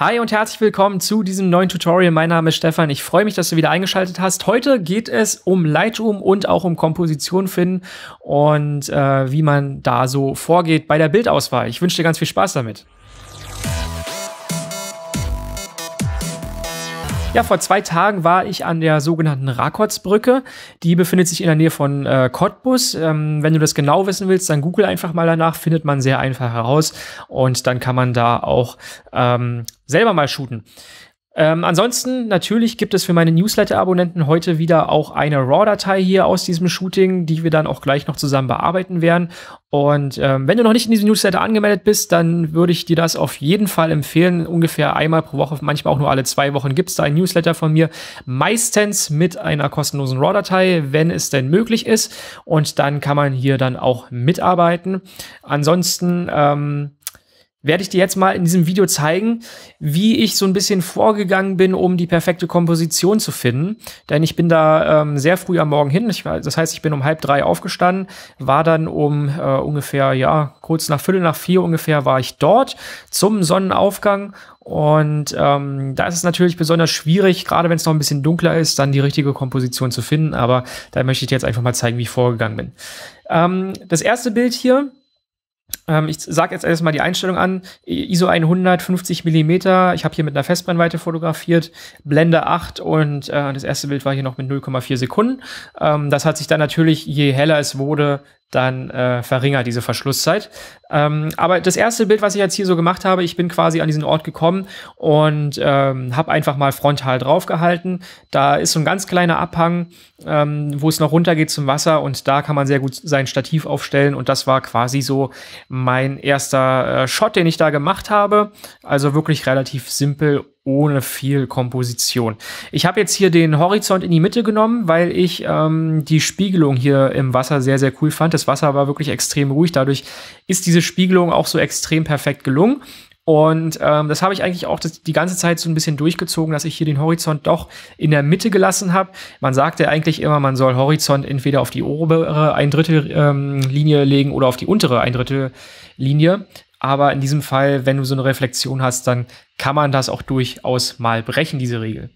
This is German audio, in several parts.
Hi und herzlich willkommen zu diesem neuen Tutorial. Mein Name ist Stefan. Ich freue mich, dass du wieder eingeschaltet hast. Heute geht es um Lightroom und auch um Komposition finden und äh, wie man da so vorgeht bei der Bildauswahl. Ich wünsche dir ganz viel Spaß damit. Ja, vor zwei Tagen war ich an der sogenannten Rakotsbrücke. Die befindet sich in der Nähe von äh, Cottbus. Ähm, wenn du das genau wissen willst, dann google einfach mal danach, findet man sehr einfach heraus und dann kann man da auch ähm, selber mal shooten. Ähm, ansonsten, natürlich gibt es für meine Newsletter-Abonnenten heute wieder auch eine RAW-Datei hier aus diesem Shooting, die wir dann auch gleich noch zusammen bearbeiten werden. Und ähm, wenn du noch nicht in diesem Newsletter angemeldet bist, dann würde ich dir das auf jeden Fall empfehlen. Ungefähr einmal pro Woche, manchmal auch nur alle zwei Wochen gibt es da ein Newsletter von mir. Meistens mit einer kostenlosen RAW-Datei, wenn es denn möglich ist. Und dann kann man hier dann auch mitarbeiten. Ansonsten, ähm, werde ich dir jetzt mal in diesem Video zeigen, wie ich so ein bisschen vorgegangen bin, um die perfekte Komposition zu finden. Denn ich bin da ähm, sehr früh am Morgen hin. Ich, das heißt, ich bin um halb drei aufgestanden, war dann um äh, ungefähr, ja, kurz nach Viertel nach vier ungefähr war ich dort zum Sonnenaufgang. Und ähm, da ist es natürlich besonders schwierig, gerade wenn es noch ein bisschen dunkler ist, dann die richtige Komposition zu finden. Aber da möchte ich dir jetzt einfach mal zeigen, wie ich vorgegangen bin. Ähm, das erste Bild hier ähm, ich sage jetzt erstmal die Einstellung an. ISO 100, 50 mm. Ich habe hier mit einer Festbrennweite fotografiert. Blende 8 und äh, das erste Bild war hier noch mit 0,4 Sekunden. Ähm, das hat sich dann natürlich, je heller es wurde, dann äh, verringert diese Verschlusszeit. Ähm, aber das erste Bild, was ich jetzt hier so gemacht habe, ich bin quasi an diesen Ort gekommen und ähm, habe einfach mal frontal draufgehalten. Da ist so ein ganz kleiner Abhang, ähm, wo es noch runtergeht zum Wasser und da kann man sehr gut sein Stativ aufstellen und das war quasi so mein erster äh, Shot, den ich da gemacht habe. Also wirklich relativ simpel ohne viel Komposition. Ich habe jetzt hier den Horizont in die Mitte genommen, weil ich ähm, die Spiegelung hier im Wasser sehr, sehr cool fand. Das Wasser war wirklich extrem ruhig. Dadurch ist diese Spiegelung auch so extrem perfekt gelungen. Und ähm, das habe ich eigentlich auch das, die ganze Zeit so ein bisschen durchgezogen, dass ich hier den Horizont doch in der Mitte gelassen habe. Man sagt ja eigentlich immer, man soll Horizont entweder auf die obere ein Drittel ähm, Linie legen oder auf die untere ein Drittel Linie. Aber in diesem Fall, wenn du so eine Reflexion hast, dann kann man das auch durchaus mal brechen, diese Regel.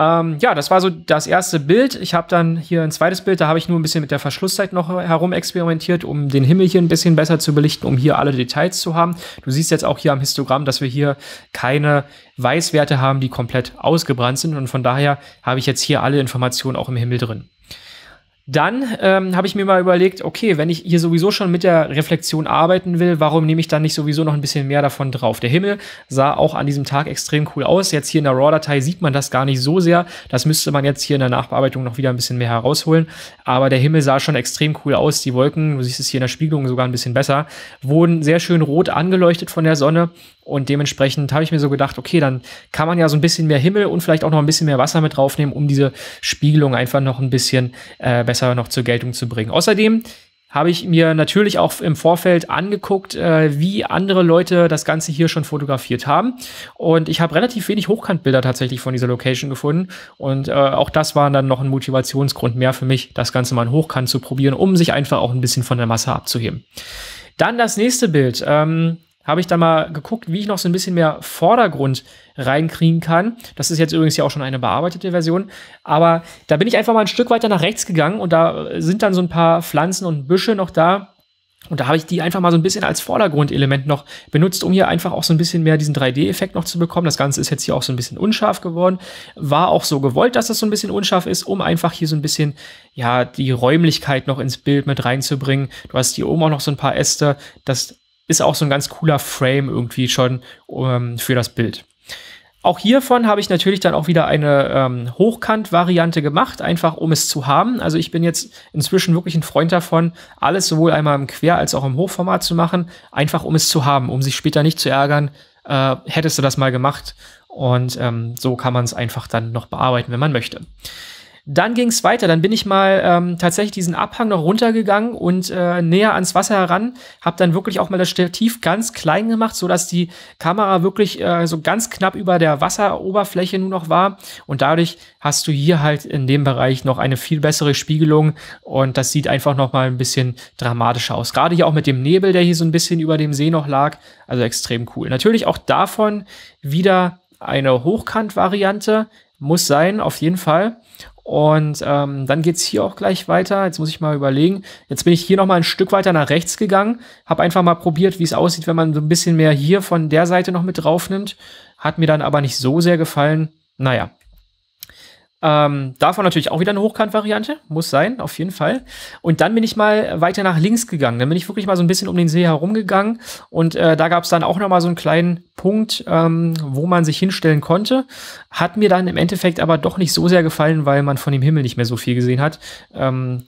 Ähm, ja, das war so das erste Bild. Ich habe dann hier ein zweites Bild, da habe ich nur ein bisschen mit der Verschlusszeit noch herum experimentiert, um den Himmel hier ein bisschen besser zu belichten, um hier alle Details zu haben. Du siehst jetzt auch hier am Histogramm, dass wir hier keine Weißwerte haben, die komplett ausgebrannt sind. Und von daher habe ich jetzt hier alle Informationen auch im Himmel drin. Dann ähm, habe ich mir mal überlegt, okay, wenn ich hier sowieso schon mit der Reflexion arbeiten will, warum nehme ich dann nicht sowieso noch ein bisschen mehr davon drauf? Der Himmel sah auch an diesem Tag extrem cool aus. Jetzt hier in der RAW-Datei sieht man das gar nicht so sehr. Das müsste man jetzt hier in der Nachbearbeitung noch wieder ein bisschen mehr herausholen. Aber der Himmel sah schon extrem cool aus. Die Wolken, du siehst es hier in der Spiegelung sogar ein bisschen besser, wurden sehr schön rot angeleuchtet von der Sonne und dementsprechend habe ich mir so gedacht, okay, dann kann man ja so ein bisschen mehr Himmel und vielleicht auch noch ein bisschen mehr Wasser mit draufnehmen, um diese Spiegelung einfach noch ein bisschen äh, besser noch zur Geltung zu bringen. Außerdem habe ich mir natürlich auch im Vorfeld angeguckt, äh, wie andere Leute das Ganze hier schon fotografiert haben. Und ich habe relativ wenig Hochkantbilder tatsächlich von dieser Location gefunden. Und äh, auch das war dann noch ein Motivationsgrund mehr für mich, das Ganze mal in Hochkant zu probieren, um sich einfach auch ein bisschen von der Masse abzuheben. Dann das nächste Bild. Ähm, habe ich dann mal geguckt, wie ich noch so ein bisschen mehr Vordergrund reinkriegen kann. Das ist jetzt übrigens ja auch schon eine bearbeitete Version. Aber da bin ich einfach mal ein Stück weiter nach rechts gegangen und da sind dann so ein paar Pflanzen und Büsche noch da. Und da habe ich die einfach mal so ein bisschen als Vordergrundelement noch benutzt, um hier einfach auch so ein bisschen mehr diesen 3D-Effekt noch zu bekommen. Das Ganze ist jetzt hier auch so ein bisschen unscharf geworden. War auch so gewollt, dass das so ein bisschen unscharf ist, um einfach hier so ein bisschen, ja, die Räumlichkeit noch ins Bild mit reinzubringen. Du hast hier oben auch noch so ein paar Äste. Das ist auch so ein ganz cooler Frame irgendwie schon ähm, für das Bild. Auch hiervon habe ich natürlich dann auch wieder eine ähm, Hochkant-Variante gemacht, einfach um es zu haben. Also ich bin jetzt inzwischen wirklich ein Freund davon, alles sowohl einmal im Quer- als auch im Hochformat zu machen, einfach um es zu haben, um sich später nicht zu ärgern, äh, hättest du das mal gemacht. Und ähm, so kann man es einfach dann noch bearbeiten, wenn man möchte. Dann ging es weiter. Dann bin ich mal ähm, tatsächlich diesen Abhang noch runtergegangen und äh, näher ans Wasser heran. Habe dann wirklich auch mal das Stativ ganz klein gemacht, so dass die Kamera wirklich äh, so ganz knapp über der Wasseroberfläche nur noch war. Und dadurch hast du hier halt in dem Bereich noch eine viel bessere Spiegelung. Und das sieht einfach noch mal ein bisschen dramatischer aus. Gerade hier auch mit dem Nebel, der hier so ein bisschen über dem See noch lag. Also extrem cool. Natürlich auch davon wieder eine Hochkant-Variante. Muss sein, auf jeden Fall. Und ähm, dann geht's hier auch gleich weiter. Jetzt muss ich mal überlegen. Jetzt bin ich hier nochmal ein Stück weiter nach rechts gegangen. Habe einfach mal probiert, wie es aussieht, wenn man so ein bisschen mehr hier von der Seite noch mit drauf nimmt. Hat mir dann aber nicht so sehr gefallen. Naja, ähm, davon natürlich auch wieder eine Hochkantvariante. muss sein, auf jeden Fall. Und dann bin ich mal weiter nach links gegangen. Dann bin ich wirklich mal so ein bisschen um den See herumgegangen und äh, da gab es dann auch nochmal so einen kleinen Punkt, ähm, wo man sich hinstellen konnte. Hat mir dann im Endeffekt aber doch nicht so sehr gefallen, weil man von dem Himmel nicht mehr so viel gesehen hat. Ähm,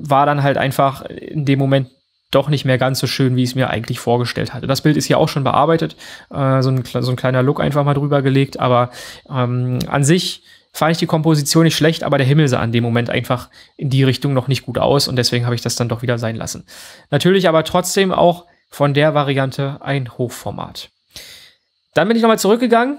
war dann halt einfach in dem Moment doch nicht mehr ganz so schön, wie ich es mir eigentlich vorgestellt hatte. Das Bild ist hier auch schon bearbeitet, äh, so, ein, so, ein, kleiner Look einfach mal drüber gelegt, aber ähm, an sich fand ich die Komposition nicht schlecht, aber der Himmel sah an dem Moment einfach in die Richtung noch nicht gut aus und deswegen habe ich das dann doch wieder sein lassen. Natürlich aber trotzdem auch von der Variante ein Hochformat. Dann bin ich nochmal zurückgegangen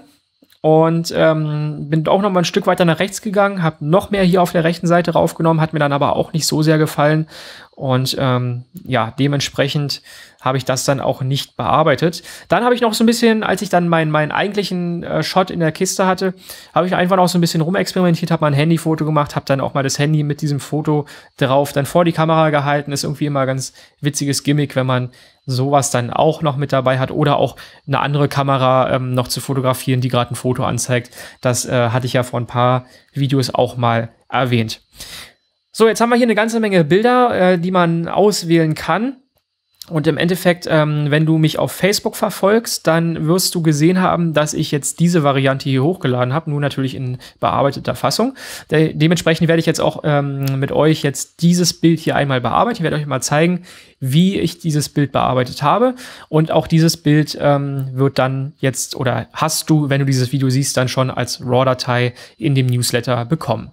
und ähm, bin auch noch mal ein Stück weiter nach rechts gegangen, habe noch mehr hier auf der rechten Seite raufgenommen, hat mir dann aber auch nicht so sehr gefallen und ähm, ja, dementsprechend habe ich das dann auch nicht bearbeitet. Dann habe ich noch so ein bisschen, als ich dann meinen meinen eigentlichen äh, Shot in der Kiste hatte, habe ich einfach noch so ein bisschen rumexperimentiert, habe mal ein Handyfoto gemacht, habe dann auch mal das Handy mit diesem Foto drauf dann vor die Kamera gehalten. Ist irgendwie immer ganz witziges Gimmick, wenn man sowas dann auch noch mit dabei hat oder auch eine andere Kamera ähm, noch zu fotografieren, die gerade ein Foto anzeigt. Das äh, hatte ich ja vor ein paar Videos auch mal erwähnt. So, jetzt haben wir hier eine ganze Menge Bilder, äh, die man auswählen kann. Und im Endeffekt, ähm, wenn du mich auf Facebook verfolgst, dann wirst du gesehen haben, dass ich jetzt diese Variante hier hochgeladen habe, nur natürlich in bearbeiteter Fassung. De dementsprechend werde ich jetzt auch ähm, mit euch jetzt dieses Bild hier einmal bearbeiten. Ich werde euch mal zeigen, wie ich dieses Bild bearbeitet habe. Und auch dieses Bild ähm, wird dann jetzt oder hast du, wenn du dieses Video siehst, dann schon als RAW-Datei in dem Newsletter bekommen.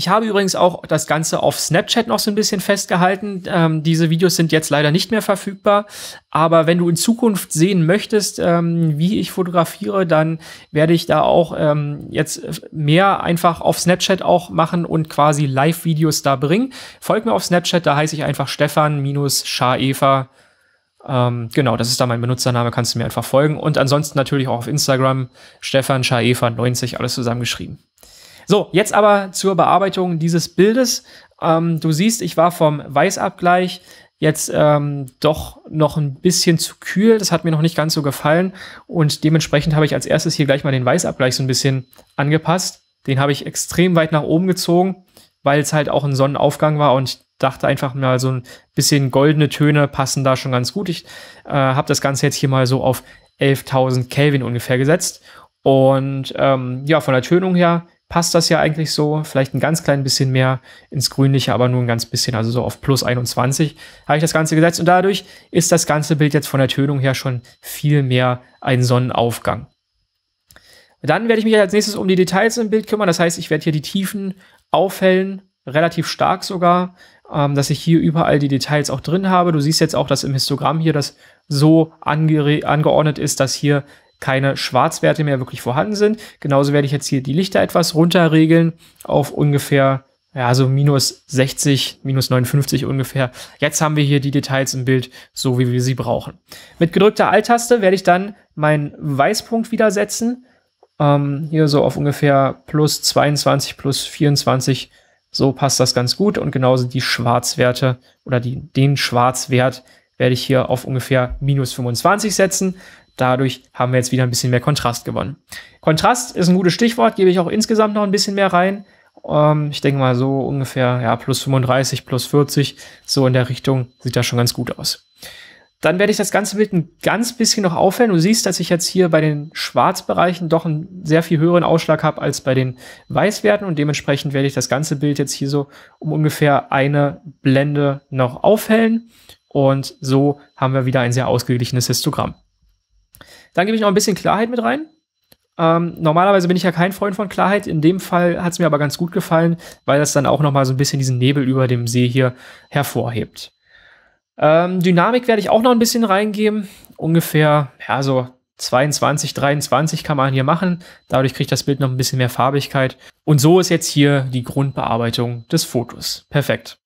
Ich habe übrigens auch das Ganze auf Snapchat noch so ein bisschen festgehalten. Ähm, diese Videos sind jetzt leider nicht mehr verfügbar. Aber wenn du in Zukunft sehen möchtest, ähm, wie ich fotografiere, dann werde ich da auch ähm, jetzt mehr einfach auf Snapchat auch machen und quasi Live-Videos da bringen. Folg mir auf Snapchat, da heiße ich einfach Stefan-Schaefer. Ähm, genau, das ist da mein Benutzername, kannst du mir einfach folgen. Und ansonsten natürlich auch auf Instagram, Stefan Schaefer 90, alles zusammengeschrieben. So, jetzt aber zur Bearbeitung dieses Bildes. Ähm, du siehst, ich war vom Weißabgleich jetzt ähm, doch noch ein bisschen zu kühl. Das hat mir noch nicht ganz so gefallen. Und dementsprechend habe ich als erstes hier gleich mal den Weißabgleich so ein bisschen angepasst. Den habe ich extrem weit nach oben gezogen, weil es halt auch ein Sonnenaufgang war und dachte einfach mal, so ein bisschen goldene Töne passen da schon ganz gut. Ich äh, habe das Ganze jetzt hier mal so auf 11.000 Kelvin ungefähr gesetzt. Und ähm, ja, von der Tönung her passt das ja eigentlich so. Vielleicht ein ganz klein bisschen mehr ins Grünliche, aber nur ein ganz bisschen, also so auf plus 21 habe ich das Ganze gesetzt. Und dadurch ist das ganze Bild jetzt von der Tönung her schon viel mehr ein Sonnenaufgang. Dann werde ich mich als nächstes um die Details im Bild kümmern. Das heißt, ich werde hier die Tiefen aufhellen, relativ stark sogar, ähm, dass ich hier überall die Details auch drin habe. Du siehst jetzt auch, dass im Histogramm hier das so ange angeordnet ist, dass hier keine Schwarzwerte mehr wirklich vorhanden sind. Genauso werde ich jetzt hier die Lichter etwas runterregeln auf ungefähr ja, so minus 60, minus 59 ungefähr. Jetzt haben wir hier die Details im Bild, so wie wir sie brauchen. Mit gedrückter Alt-Taste werde ich dann meinen Weißpunkt wieder setzen. Ähm, hier so auf ungefähr plus 22, plus 24. So passt das ganz gut. Und genauso die Schwarzwerte oder die, den Schwarzwert werde ich hier auf ungefähr minus 25 setzen. Dadurch haben wir jetzt wieder ein bisschen mehr Kontrast gewonnen. Kontrast ist ein gutes Stichwort, gebe ich auch insgesamt noch ein bisschen mehr rein. Ähm, ich denke mal so ungefähr ja, plus 35, plus 40, so in der Richtung sieht das schon ganz gut aus. Dann werde ich das ganze Bild ein ganz bisschen noch aufhellen. Du siehst, dass ich jetzt hier bei den Schwarzbereichen doch einen sehr viel höheren Ausschlag habe als bei den Weißwerten und dementsprechend werde ich das ganze Bild jetzt hier so um ungefähr eine Blende noch aufhellen und so haben wir wieder ein sehr ausgeglichenes Histogramm. Dann gebe ich noch ein bisschen Klarheit mit rein. Ähm, normalerweise bin ich ja kein Freund von Klarheit. In dem Fall hat es mir aber ganz gut gefallen, weil das dann auch noch mal so ein bisschen diesen Nebel über dem See hier hervorhebt. Ähm, Dynamik werde ich auch noch ein bisschen reingeben. Ungefähr, ja, so 22, 23 kann man hier machen. Dadurch kriegt das Bild noch ein bisschen mehr Farbigkeit. Und so ist jetzt hier die Grundbearbeitung des Fotos. Perfekt.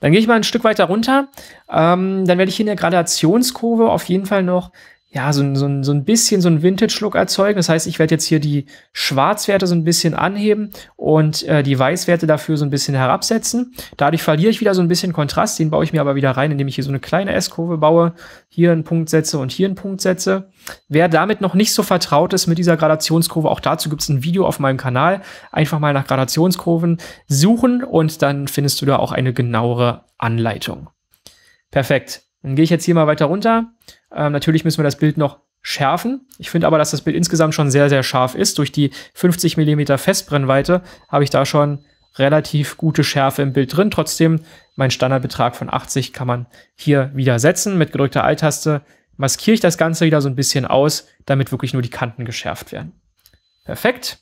Dann gehe ich mal ein Stück weiter runter. Ähm, dann werde ich hier in der Gradationskurve auf jeden Fall noch ja, so, so, so ein bisschen so ein Vintage-Look erzeugen. Das heißt, ich werde jetzt hier die Schwarzwerte so ein bisschen anheben und äh, die Weißwerte dafür so ein bisschen herabsetzen. Dadurch verliere ich wieder so ein bisschen Kontrast. Den baue ich mir aber wieder rein, indem ich hier so eine kleine S-Kurve baue, hier einen Punkt setze und hier einen Punkt setze. Wer damit noch nicht so vertraut ist mit dieser Gradationskurve, auch dazu gibt es ein Video auf meinem Kanal. Einfach mal nach Gradationskurven suchen und dann findest du da auch eine genauere Anleitung. Perfekt. Dann gehe ich jetzt hier mal weiter runter. Ähm, natürlich müssen wir das Bild noch schärfen. Ich finde aber, dass das Bild insgesamt schon sehr, sehr scharf ist. Durch die 50 mm Festbrennweite habe ich da schon relativ gute Schärfe im Bild drin. Trotzdem, mein Standardbetrag von 80 kann man hier wieder setzen. Mit gedrückter Alt-Taste maskiere ich das Ganze wieder so ein bisschen aus, damit wirklich nur die Kanten geschärft werden. Perfekt.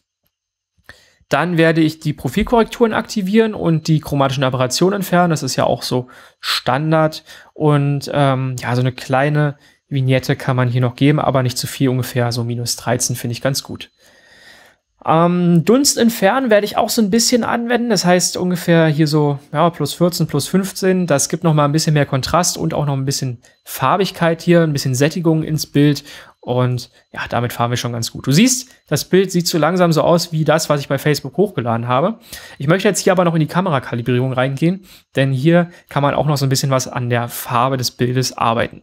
Dann werde ich die Profilkorrekturen aktivieren und die chromatischen Aberrationen entfernen. Das ist ja auch so Standard. Und ähm, ja, so eine kleine Vignette kann man hier noch geben, aber nicht zu viel ungefähr. So minus 13 finde ich ganz gut. Ähm, Dunst entfernen werde ich auch so ein bisschen anwenden. Das heißt ungefähr hier so ja, plus 14, plus 15. Das gibt noch mal ein bisschen mehr Kontrast und auch noch ein bisschen Farbigkeit hier, ein bisschen Sättigung ins Bild und ja, damit fahren wir schon ganz gut. Du siehst, das Bild sieht so langsam so aus wie das, was ich bei Facebook hochgeladen habe. Ich möchte jetzt hier aber noch in die Kamerakalibrierung reingehen, denn hier kann man auch noch so ein bisschen was an der Farbe des Bildes arbeiten.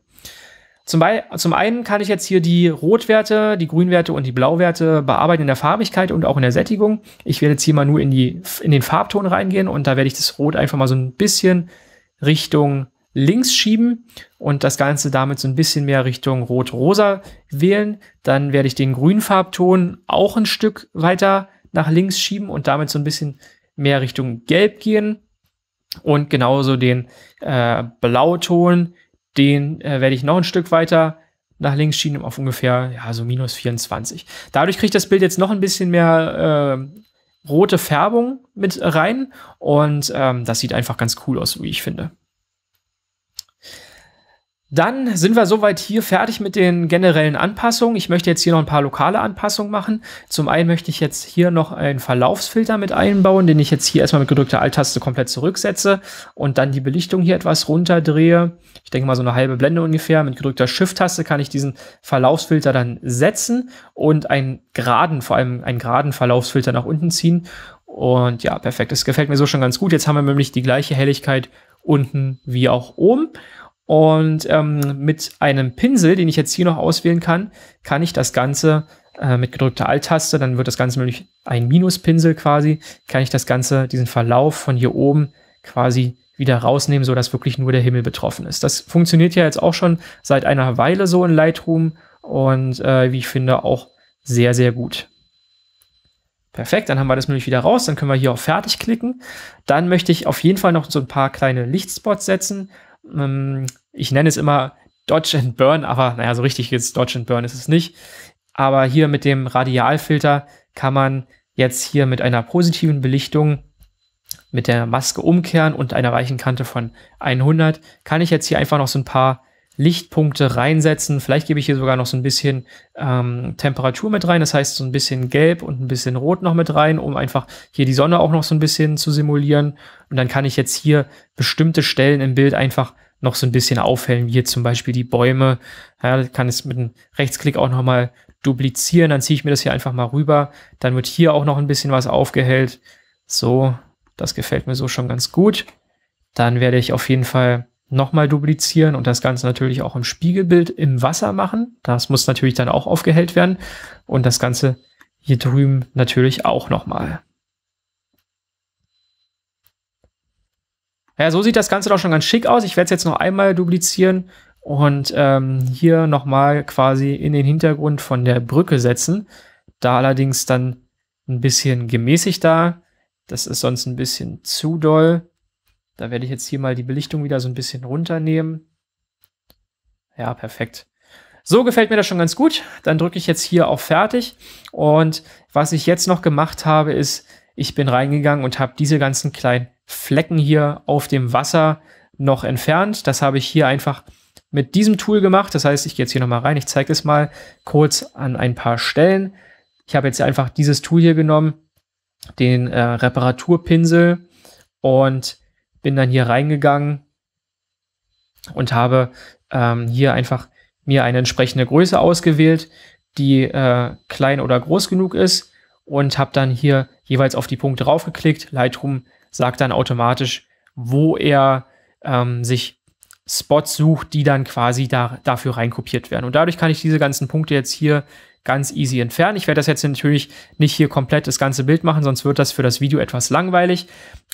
Zum, zum einen kann ich jetzt hier die Rotwerte, die Grünwerte und die Blauwerte bearbeiten in der Farbigkeit und auch in der Sättigung. Ich werde jetzt hier mal nur in, die, in den Farbton reingehen und da werde ich das Rot einfach mal so ein bisschen Richtung links schieben und das Ganze damit so ein bisschen mehr Richtung Rot-Rosa wählen. Dann werde ich den Grünfarbton auch ein Stück weiter nach links schieben und damit so ein bisschen mehr Richtung Gelb gehen. Und genauso den äh, Blauton, den äh, werde ich noch ein Stück weiter nach links schieben auf ungefähr ja, so minus 24. Dadurch kriegt das Bild jetzt noch ein bisschen mehr äh, rote Färbung mit rein und ähm, das sieht einfach ganz cool aus, wie ich finde. Dann sind wir soweit hier fertig mit den generellen Anpassungen. Ich möchte jetzt hier noch ein paar lokale Anpassungen machen. Zum einen möchte ich jetzt hier noch einen Verlaufsfilter mit einbauen, den ich jetzt hier erstmal mit gedrückter Alt-Taste komplett zurücksetze und dann die Belichtung hier etwas runterdrehe. Ich denke mal so eine halbe Blende ungefähr. Mit gedrückter Shift-Taste kann ich diesen Verlaufsfilter dann setzen und einen geraden, vor allem einen geraden Verlaufsfilter nach unten ziehen. Und ja, perfekt. Das gefällt mir so schon ganz gut. Jetzt haben wir nämlich die gleiche Helligkeit unten wie auch oben. Und ähm, mit einem Pinsel, den ich jetzt hier noch auswählen kann, kann ich das Ganze äh, mit gedrückter Alt-Taste, dann wird das Ganze nämlich ein Minuspinsel quasi, kann ich das Ganze, diesen Verlauf von hier oben quasi wieder rausnehmen, sodass wirklich nur der Himmel betroffen ist. Das funktioniert ja jetzt auch schon seit einer Weile so in Lightroom und äh, wie ich finde auch sehr, sehr gut. Perfekt, dann haben wir das nämlich wieder raus, dann können wir hier auf Fertig klicken. Dann möchte ich auf jeden Fall noch so ein paar kleine Lichtspots setzen ähm, ich nenne es immer Dodge and Burn, aber naja, so richtig jetzt Dodge and Burn ist es nicht. Aber hier mit dem Radialfilter kann man jetzt hier mit einer positiven Belichtung mit der Maske umkehren und einer Weichenkante von 100 kann ich jetzt hier einfach noch so ein paar Lichtpunkte reinsetzen. Vielleicht gebe ich hier sogar noch so ein bisschen ähm, Temperatur mit rein, das heißt so ein bisschen Gelb und ein bisschen Rot noch mit rein, um einfach hier die Sonne auch noch so ein bisschen zu simulieren. Und dann kann ich jetzt hier bestimmte Stellen im Bild einfach noch so ein bisschen aufhellen, wie jetzt zum Beispiel die Bäume. Ja, kann es mit einem Rechtsklick auch nochmal duplizieren, dann ziehe ich mir das hier einfach mal rüber. Dann wird hier auch noch ein bisschen was aufgehellt. So, das gefällt mir so schon ganz gut. Dann werde ich auf jeden Fall nochmal duplizieren und das Ganze natürlich auch im Spiegelbild im Wasser machen. Das muss natürlich dann auch aufgehellt werden und das Ganze hier drüben natürlich auch nochmal. Ja, so sieht das Ganze doch schon ganz schick aus. Ich werde es jetzt noch einmal duplizieren und ähm, hier nochmal quasi in den Hintergrund von der Brücke setzen. Da allerdings dann ein bisschen gemäßigter. Das ist sonst ein bisschen zu doll. Da werde ich jetzt hier mal die Belichtung wieder so ein bisschen runternehmen. Ja, perfekt. So gefällt mir das schon ganz gut. Dann drücke ich jetzt hier auf Fertig. Und was ich jetzt noch gemacht habe, ist, ich bin reingegangen und habe diese ganzen kleinen Flecken hier auf dem Wasser noch entfernt. Das habe ich hier einfach mit diesem Tool gemacht. Das heißt, ich gehe jetzt hier nochmal rein. Ich zeige es mal kurz an ein paar Stellen. Ich habe jetzt einfach dieses Tool hier genommen, den äh, Reparaturpinsel und bin dann hier reingegangen und habe ähm, hier einfach mir eine entsprechende Größe ausgewählt, die äh, klein oder groß genug ist und habe dann hier jeweils auf die Punkte raufgeklickt. Lightroom sagt dann automatisch, wo er ähm, sich Spots sucht, die dann quasi da, dafür reinkopiert werden. Und dadurch kann ich diese ganzen Punkte jetzt hier ganz easy entfernen. Ich werde das jetzt natürlich nicht hier komplett das ganze Bild machen, sonst wird das für das Video etwas langweilig.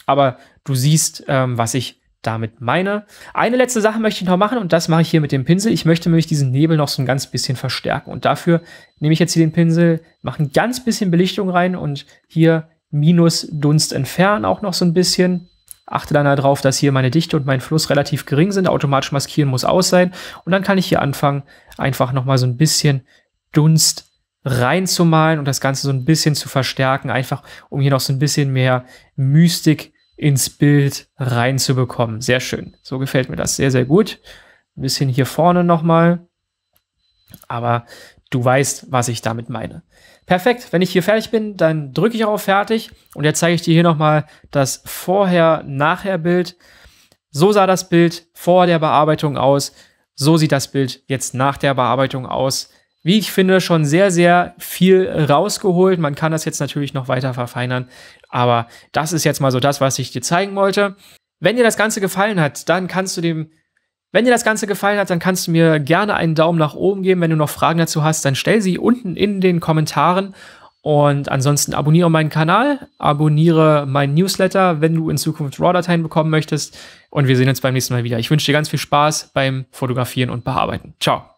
Aber du siehst, ähm, was ich damit meine. Eine letzte Sache möchte ich noch machen und das mache ich hier mit dem Pinsel. Ich möchte nämlich diesen Nebel noch so ein ganz bisschen verstärken und dafür nehme ich jetzt hier den Pinsel, mache ein ganz bisschen Belichtung rein und hier minus Dunst entfernen auch noch so ein bisschen. Achte dann halt darauf, dass hier meine Dichte und mein Fluss relativ gering sind. Automatisch maskieren muss aus sein und dann kann ich hier anfangen, einfach nochmal so ein bisschen Dunst reinzumalen und das Ganze so ein bisschen zu verstärken, einfach um hier noch so ein bisschen mehr Mystik ins Bild reinzubekommen. Sehr schön. So gefällt mir das sehr, sehr gut. Ein bisschen hier vorne nochmal. Aber du weißt, was ich damit meine. Perfekt. Wenn ich hier fertig bin, dann drücke ich auch auf Fertig und jetzt zeige ich dir hier nochmal das Vorher-Nachher-Bild. So sah das Bild vor der Bearbeitung aus. So sieht das Bild jetzt nach der Bearbeitung aus wie ich finde, schon sehr, sehr viel rausgeholt. Man kann das jetzt natürlich noch weiter verfeinern, aber das ist jetzt mal so das, was ich dir zeigen wollte. Wenn dir das Ganze gefallen hat, dann kannst du dem wenn dir das Ganze gefallen hat, dann kannst du mir gerne einen Daumen nach oben geben. Wenn du noch Fragen dazu hast, dann stell sie unten in den Kommentaren. Und ansonsten abonniere meinen Kanal, abonniere meinen Newsletter, wenn du in Zukunft RAW-Dateien bekommen möchtest. Und wir sehen uns beim nächsten Mal wieder. Ich wünsche dir ganz viel Spaß beim Fotografieren und Bearbeiten. Ciao.